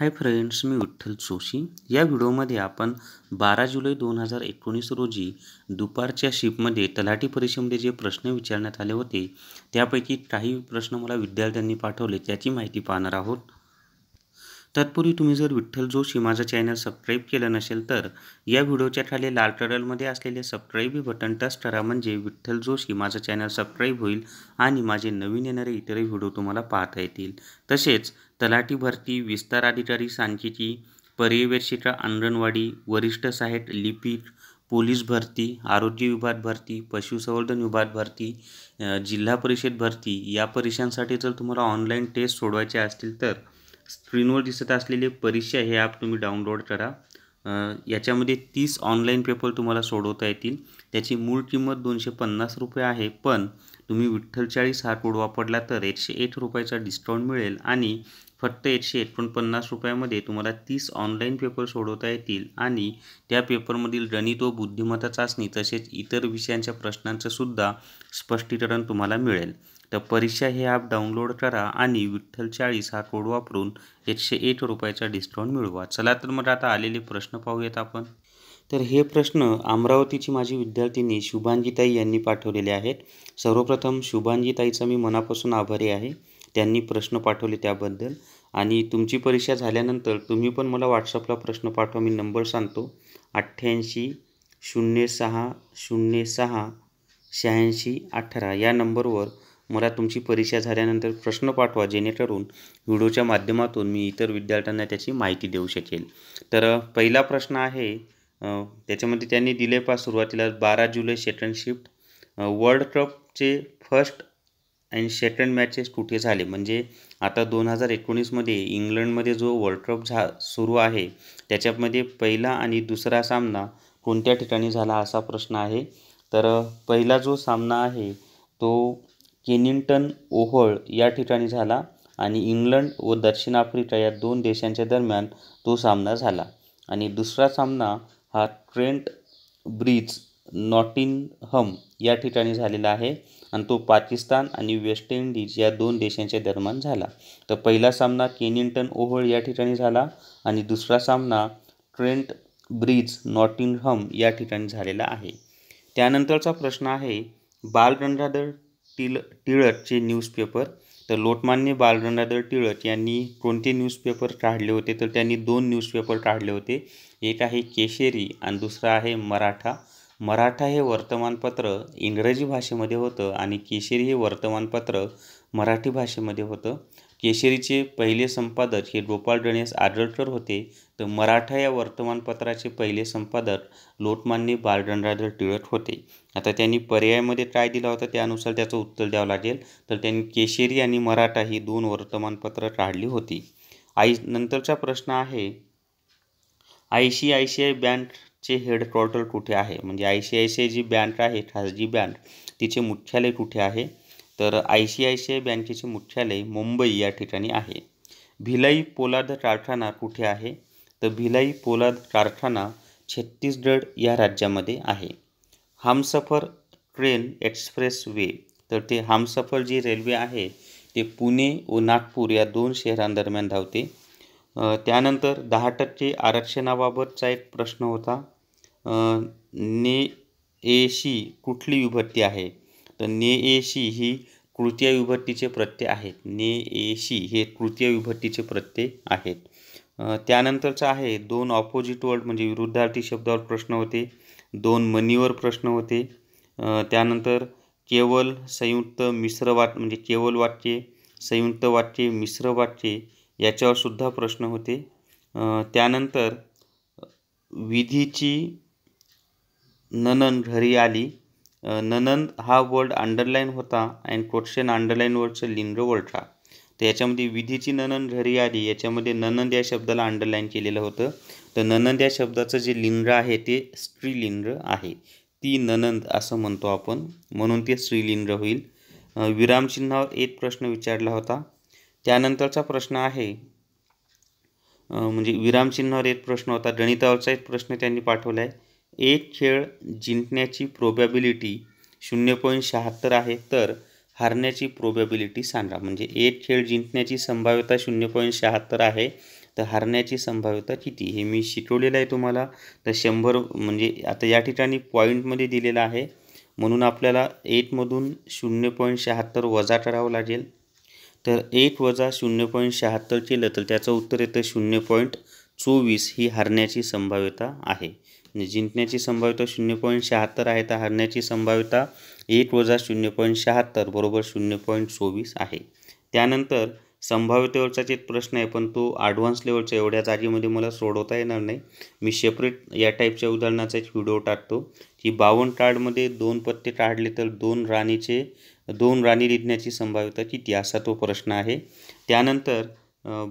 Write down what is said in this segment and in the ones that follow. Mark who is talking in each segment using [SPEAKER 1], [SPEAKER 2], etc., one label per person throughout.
[SPEAKER 1] हाय friends मी विठ्ठल जोशी या व्हिडिओमध्ये आपण बारा जुलै दोन हजार एकोणीस रोजी दुपारच्या शिपमध्ये तलाठी परीक्षेमध्ये जे प्रश्न विचारण्यात आले होते त्यापैकी काही प्रश्न मला विद्यार्थ्यांनी पाठवले त्याची माहिती पाहणार आहोत तत्पूर्वी तुम्ही जर विठ्ठल जोशी माझं चॅनल सबस्क्राईब केलं नसेल तर या व्हिडिओच्या खाली लाल टरलमध्ये असलेले सबस्क्राईब बटन टच करा म्हणजे विठ्ठल जोशी माझं चॅनल सबस्क्राईब होईल आणि माझे नवीन येणारे इतरही व्हिडिओ तुम्हाला पाहता येतील तसेच तलाठी भरती विस्तार अधिकारी सांख्यिकी पर्यवेक्षिका अंगणवाडी वरिष्ठ साहेब लिपिक पोलीस भरती आरोग्य विभाग भरती पशुसंवर्धन विभाग भरती जिल्हा परिषद भरती या परीक्षांसाठी जर तुम्हाला ऑनलाईन टेस्ट सोडवायचे असतील तर स्क्रीनवर दिसत असलेले परीक्षा हे ॲप तुम्ही डाउनलोड करा याच्यामध्ये तीस ऑनलाईन पेपर तुम्हाला सोडवता येतील त्याची मूळ किंमत दोनशे पन्नास रुपये आहे पण तुम्ही विठ्ठल चाळीस हा कोड वापरला तर एकशे एक रुपयाचा डिस्काउंट मिळेल आणि फक्त एकशे एकोणपन्नास रुपयामध्ये तुम्हाला तीस ऑनलाईन पेपर सोडवता येतील आणि त्या पेपरमधील गणित व बुद्धिमत्ता चाचणी तसेच इतर विषयांच्या प्रश्नांचंसुद्धा स्पष्टीकरण तुम्हाला मिळेल तर परीक्षा हे ॲप डाउनलोड करा आणि विठ्ठल चाळीस हा कोड वापरून एकशे एक रुपयाचा डिस्काउंट मिळवा चला तर मग आता आलेले प्रश्न पाहूयात आपण तर हे प्रश्न अमरावतीची माझी विद्यार्थिनी शुभांजीताई यांनी पाठवलेले आहेत सर्वप्रथम शुभांजीताईचा मी मनापासून आभारी आहे त्यांनी प्रश्न पाठवले त्याबद्दल आणि तुमची परीक्षा झाल्यानंतर तुम्ही पण मला व्हॉट्सअपला प्रश्न पाठवा मी नंबर सांगतो अठ्ठ्याऐंशी शून्य सहा शून्य सहा शहाऐंशी अठरा या नंबरवर मला तुमची परीक्षा झाल्यानंतर प्रश्न पाठवा जेणेकरून व्हिडिओच्या माध्यमातून मी इतर विद्यार्थ्यांना त्याची माहिती देऊ शकेल तर पहिला प्रश्न आहे त्याच्यामध्ये त्यांनी दिले पा सुरुवातीला बारा जुलै सेकंड शिफ्ट वर्ल्ड कपचे फर्स्ट अँड सेकंड मॅचेस कुठे झाले म्हणजे आता दोन हजार एकोणीसमध्ये इंग्लंडमध्ये जो वर्ल्ड कप झा सुरू आहे त्याच्यामध्ये पहिला आणि दुसरा सामना कोणत्या ठिकाणी झाला असा प्रश्न आहे तर पहिला जो सामना आहे तो केनिंग्टन ओव्हळ या ठिकाणी झाला आणि इंग्लंड व दक्षिण आफ्रिका या दोन देशांच्या दरम्यान तो सामना झाला आणि दुसरा सामना हा ट्रेंट ब्रिज नॉटिनहम या ठिकाणी झालेला आहे आणि तो पाकिस्तान आणि वेस्ट इंडिज या दोन देशांच्या दरम्यान झाला तर पहिला सामना केनिंग्टन ओहळ या ठिकाणी झाला आणि दुसरा सामना ट्रेंट ब्रिज नॉटिनहम या ठिकाणी झालेला आहे त्यानंतरचा प्रश्न आहे बालगंगाधर टिल टिळकचे न्यूजपेपर तर लोटमान्य बालगंगाधर टिळक यांनी कोणते न्यूजपेपर काढले होते तर त्यांनी दोन न्यूजपेपर काढले होते एक आहे केशरी आणि दुसरा आहे मराठा मराठा हे वर्तमानपत्र इंग्रजी भाषेमध्ये होतं आणि केशरी हे वर्तमानपत्र मराठी भाषेमध्ये होतं केशरीचे पहिले संपादक हे गोपाळ गणेश आडळकर होते तर मराठा या वर्तमानपत्राचे पहिले संपादक लोटमान्य बाळ टिळक होते आता त्यांनी पर्यायामध्ये काय दिला होता त्यानुसार त्याचं उत्तर द्यावं लागेल तर त्यांनी केशरी आणि मराठा ही दोन वर्तमानपत्रं काढली होती आई नंतरचा प्रश्न आहे I C I C I बँकचे हेडक्वॉर्टर कुठे आहे म्हणजे I C I C I जी बँक आहे खासगी बँक तिचे मुख्यालय कुठे आहे तर I C I C I बँकेचे मुख्यालय मुंबई या ठिकाणी आहे भिलाई पोलाद कारखाना कुठे आहे तर भिलाई पोलाद कारखाना छत्तीसगड या राज्यामध्ये आहे हमसफर ट्रेन एक्सप्रेस वे तर ते हमसफर जी रेल्वे आहे ते पुणे व नागपूर या दोन शहरांदरम्यान धावते त्यानंतर दहा टक्के आरक्षणाबाबतचा एक प्रश्न होता ने एशी कुठली विभक्ती आहे तर ने एशी ही तृतीय विभक्तीचे प्रत्यय आहेत ने ए शी हे तृतीय विभक्तीचे प्रत्यय आहेत त्यानंतरचं आहे दोन ऑपोजिट वर्ड म्हणजे विरुद्धार्थी शब्दावर प्रश्न होते दोन मनीवर प्रश्न होते त्यानंतर केवल संयुक्त मिश्र वाट म्हणजे केवल वाक्ये संयुक्त वाक्य मिश्र वाक्ये सुद्धा प्रश्न होते त्यानंतर विधीची ननन घरी आली ननंद हा वर्ड अंडरलाईन होता अँड क्वेश्चन अंडरलाईन वर्डचं लिंग वर्ड तर याच्यामध्ये विधीची ननंद घरी आली याच्यामध्ये ननंद या शब्दाला अंडरलाईन केलेलं होतं तर ननंद या शब्दाचं जे लिंग आहे ते स्त्रीलिंद्र आहे ती ननंद असं म्हणतो आपण म्हणून ते स्त्रीलिंद्र होईल विरामचिन्हावर एक प्रश्न विचारला होता त्यानंतरचा प्रश्न आहे म्हणजे विरामचिन्हावर एक प्रश्न होता गणितावरचा एक प्रश्न त्यांनी पाठवला आहे एक खेळ जिंकण्याची प्रोबॅबिलिटी शून्य पॉईंट शहात्तर आहे तर हारण्याची प्रोबॅबिलिटी सांगा म्हणजे एक खेळ जिंकण्याची संभाव्यता शून्य पॉईंट शहात्तर आहे तर हारण्याची संभाव्यता किती हे मी शिकवलेलं आहे तुम्हाला तर शंभर म्हणजे आता या ठिकाणी पॉईंटमध्ये दिलेलं आहे म्हणून आपल्याला एटमधून शून्य पॉईंट शहात्तर वजा करावं लागेल तर एक वजा शून्य पॉईंट शहात्तर केलं तर त्याचं उत्तर येतं शून्य पॉईंट चोवीस ही हरण्याची संभाव्यता आहे जिंकण्याची संभाव्यता शून्य पॉईंट शहात्तर आहे तर हरण्याची संभाव्यता एक वजा शून्य पॉईंट शहात्तर बरोबर शून्य पॉईंट सव्वीस आहे त्यानंतर संभाव्यतेवरचाच एक प्रश्न आहे पण तो ॲडव्हान्स लेवलच्या एवढ्या जागेमध्ये मला सोडवता येणार नाही मी सेपरेट या टाईपच्या उदाहरणाचा एक व्हिडिओ टाकतो की बावन्न कार्डमध्ये दोन पत्ते काढले तर दोन राणीचे दोन राणी लिहिण्याची संभाव्यता किती असा तो प्रश्न आहे त्यानंतर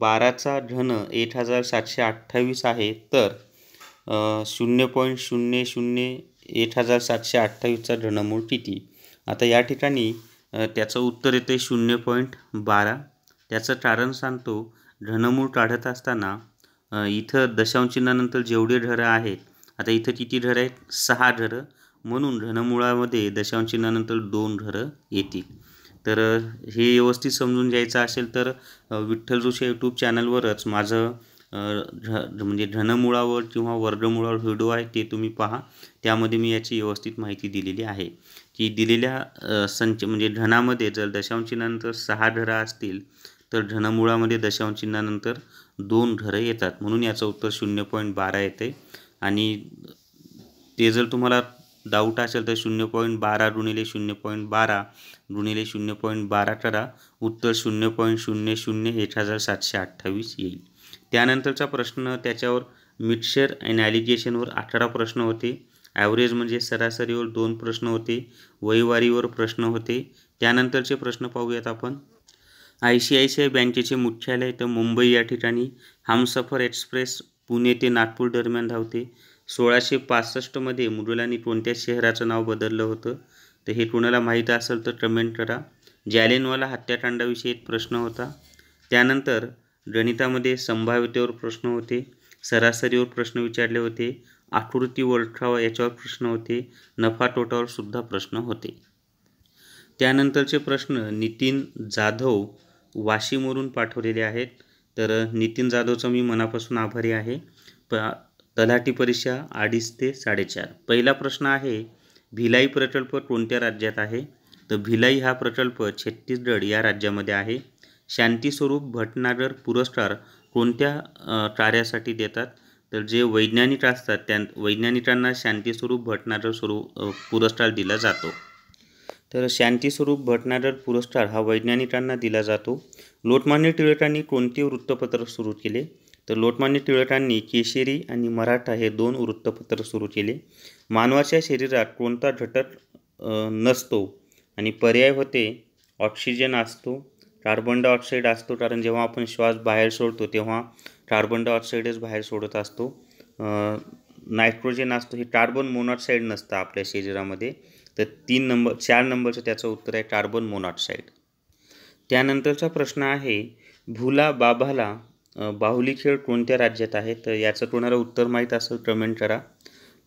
[SPEAKER 1] बाराचा धन एक हजार सातशे अठ्ठावीस आहे तर शून्य पॉईंट शून्य शून्य एक हजार सातशे अठ्ठावीसचा घनमूळ किती आता या ठिकाणी त्याचं उत्तर येते शून्य पॉईंट बारा त्याचं कारण सांगतो घनमूळ काढत असताना इथं दशांशिनानंतर जेवढे घरं आहेत आता इथं किती घरं आहेत सहा घरं म्हणून घनमुळामध्ये दशांशिनानंतर दोन घरं येतील तर हे व्यवस्थित समजून घ्यायचं असेल तर विठ्ठल जोशी यूट्यूब चॅनलवरच माझं झ म्हणजे धनमुळावर किंवा वर्गमुळावर व्हिडिओ आहे ते तुम्ही पहा त्यामध्ये मी याची व्यवस्थित माहिती दिलेली आहे की दिलेल्या संच म्हणजे धनामध्ये जर दशांशिनानंतर सहा ढरा असतील तर धनमुळामध्ये दशांशिनानंतर दोन घरं येतात म्हणून याचं उत्तर शून्य पॉईंट बारा येते आणि ते जर तुम्हाला डाऊट असेल तर शून्य पॉईंट बारा गुणिले शून्य पॉईंट बारा गुणिले शून्य पॉईंट बारा करा उत्तर शून्य पॉईंट शून्य शून्य एक हजार सातशे अठ्ठावीस येईल त्यानंतरचा प्रश्न त्याच्यावर मिक्सर अँड ॲलिगेशनवर अठरा प्रश्न होते ॲव्हरेज म्हणजे सरासरीवर दोन प्रश्न होते वहिवारीवर प्रश्न होते त्यानंतरचे प्रश्न पाहूयात आपण I C I C I बँकेचे मुख्यालय तर मुंबई या ठिकाणी हमसफर एक्सप्रेस पुणे ते नागपूर दरम्यान धावते सोळाशे पासष्टमध्ये मुडुलांनी कोणत्या शहराचं नाव बदललं होतं तर हे कोणाला माहीत असेल तर कमेंट करा जालेनवाला हत्याकांडाविषयी एक प्रश्न होता त्यानंतर गणितामध्ये संभाव्यतेवर प्रश्न होते सरासरीवर प्रश्न विचारले होते आकृती वळखावा याच्यावर प्रश्न होते नफा तोटावर सुद्धा प्रश्न होते त्यानंतरचे प्रश्न नितीन जाधव वाशिमवरून पाठवलेले आहेत तर नितीन जाधवचा मी मनापासून आभारी आहे प तलाठी परीक्षा अडीच ते साडेचार पहिला प्रश्न आहे भिलाई प्रकल्प कोणत्या राज्यात आहे तर भिलाई हा प्रकल्प छत्तीसगड या राज्यामध्ये आहे शांतीस्वरूप भटनागर पुरस्कार कोणत्या कार्यासाठी देतात तर जे वैज्ञानिक असतात त्यां वैज्ञानिकांना शांतीस्वरूप भटनागर स्वरूप पुरस्कार दिला जातो तर शांतीस्वरूप भटनागर पुरस्कार हा वैज्ञानिकांना दिला जातो लोटमान्य टिळकांनी कोणते वृत्तपत्र सुरू केले तर लोटमान्य टिळकांनी केशेरी आणि मराठा हे दोन वृत्तपत्र सुरू केले मानवाच्या शरीरात कोणता घटक नसतो आणि पर्याय होते ऑक्सिजन असतो कार्बन डायऑक्साईड असतो कारण जेव्हा आपण श्वास बाहेर सोडतो तेव्हा कार्बन डायऑक्साईडच बाहेर सोडत असतो नायट्रोजन असतो हे कार्बन मोनॉक्साईड नसतं आपल्या शरीरामध्ये तर तीन नंबर चार नंबरचं त्याचं उत्तर आहे कार्बन मोनॉक्साईड त्यानंतरचा प्रश्न आहे भुला बाभाला बाहुली खेळ कोणत्या राज्यात आहे तर याचं कोणाला उत्तर माहीत असेल कमेंट करा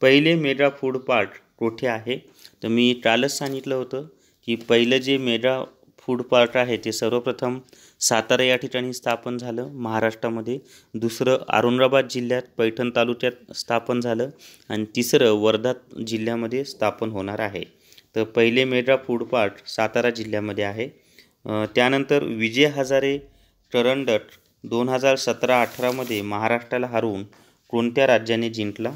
[SPEAKER 1] पहिले मेगा फूड पार्क कोठे आहे तर मी कालच सांगितलं होतं की पहिलं जे मेगा फूड पार्ट आहे ते सर्वप्रथम सातारा या ठिकाणी स्थापन झालं महाराष्ट्रामध्ये दुसरं औरंगाबाद जिल्ह्यात पैठण तालुक्यात स्थापन झालं आणि तिसरं वर्धा जिल्ह्यामध्ये स्थापन होणार आहे तर पहिले मेड्रा फूड पार्ट सातारा जिल्ह्यामध्ये आहे त्यानंतर विजय हजारे करंडक दोन हजार सतरा अठरामध्ये महाराष्ट्राला हरवून कोणत्या राज्याने जिंकला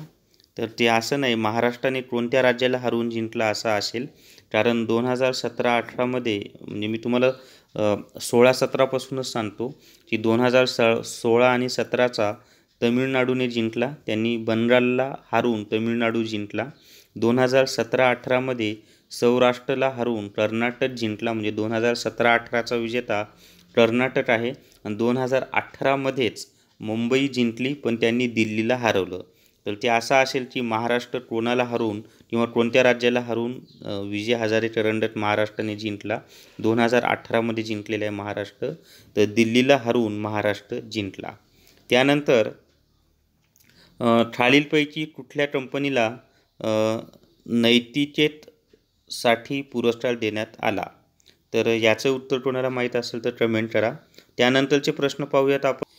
[SPEAKER 1] तर ते असं नाही महाराष्ट्राने कोणत्या राज्याला हरवून जिंकला असा असेल कारण दोन हजार सतरा अठरामध्ये म्हणजे मी तुम्हाला सोळा सतरापासूनच सांगतो की दोन हजार स सोळा आणि सतराचा तमिळनाडूने जिंकला त्यांनी बनगालला हरवून तमिळनाडू जिंकला दोन हजार सतरा अठरामध्ये सौराष्ट्रला हरवून कर्नाटक जिंकला म्हणजे दोन हजार सतरा अठराचा विजेता कर्नाटक आहे आणि दोन हजार अठरामध्येच मुंबई जिंकली पण त्यांनी दिल्लीला हरवलं तर ते असा असेल की महाराष्ट्र कोणाला हरवून किंवा कोणत्या राज्याला हरवून विजय हजारे करंडक महाराष्ट्राने जिंकला दोन हजार अठरामध्ये जिंकलेला आहे महाराष्ट्र तर दिल्लीला हरवून महाराष्ट्र जिंकला त्यानंतर खालीलपैकी कुठल्या कंपनीला नैतिकेतसाठी पुरस्कार देण्यात आला तर याचं उत्तर कोणाला माहीत असेल तर कमेंट करा त्यानंतरचे प्रश्न पाहूयात आपण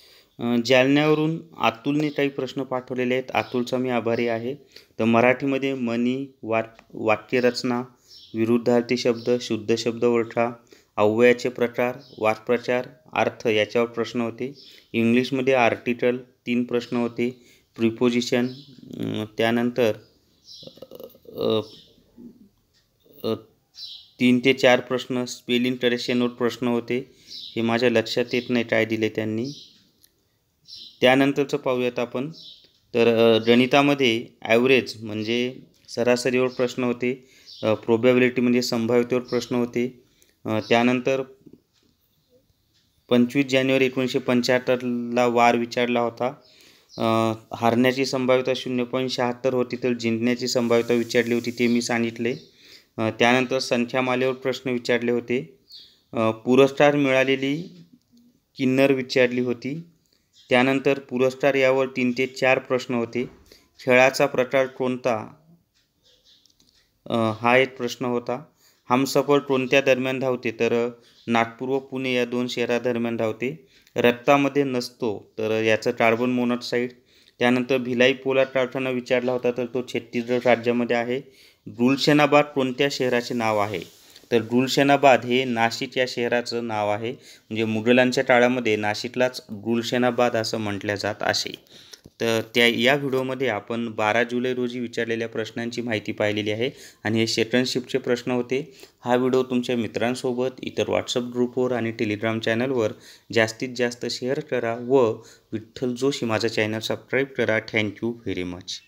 [SPEAKER 1] जालन्यावरून अतुलने काही प्रश्न पाठवलेले आहेत अतुलचा मी आभारी आहे तर मराठीमध्ये मनी वा वाक्यरचना विरुद्धार्थी शब्द शुद्ध शब्द ओळखा अव्ययाचे प्रकार वाक्प्रचार अर्थ याच्यावर प्रश्न होते इंग्लिशमध्ये आर्टिकल तीन प्रश्न होते प्रिपोजिशन त्यानंतर तीन ते चार प्रश्न स्पेलिंग करेक्शनवर प्रश्न होते हे माझ्या लक्षात येत नाही काय दिले त्यांनी त्यानंतरचं पाहूयात आपण तर गणितामध्ये ॲव्हरेज म्हणजे सरासरीवर प्रश्न होते प्रोबॅबिलिटी म्हणजे संभाव्यतेवर प्रश्न होते त्यानंतर पंचवीस जानेवारी एकोणीसशे पंच्याहत्तरला वार विचारला होता हारण्याची संभाव्यता शून्य पॉईंट शहात्तर होती तर जिंकण्याची संभाव्यता विचारली होती ते मी सांगितले त्यानंतर संख्यामालेवर प्रश्न विचारले होते पुरस्कार मिळालेली किन्नर विचारली होती त्यानंतर पुरस्कार यावर तीन ते चार प्रश्न होते खेळाचा प्रकार कोणता हा एक प्रश्न होता हमसफर कोणत्या दरम्यान धावते तर नागपूर व पुणे या दोन शहरादरम्यान धावते रक्तामध्ये नसतो तर याचं कार्बन मोनॉक्साईड त्यानंतर भिलाई पोलाद कारखाना विचारला होता तर तो छत्तीसगड राज्यामध्ये आहे गुलशनाबाद कोणत्या शहराचे नाव आहे तर गुलशेनाबाद हे नाशिक या शहराचं नाव आहे म्हणजे मुघलांच्या काळामध्ये नाशिकलाच गुलशेनाबाद असं म्हटलं जात असे तर त्या या व्हिडिओमध्ये आपण बारा जुलै रोजी विचारलेल्या प्रश्नांची माहिती पाहिलेली आहे आणि हे शेटनशिपचे प्रश्न होते हा व्हिडिओ तुमच्या मित्रांसोबत इतर व्हॉट्सअप ग्रुपवर आणि टेलिग्राम चॅनलवर जास्तीत जास्त शेअर करा व विठ्ठल जोशी माझा चॅनल सबस्क्राईब करा थँक्यू व्हेरी मच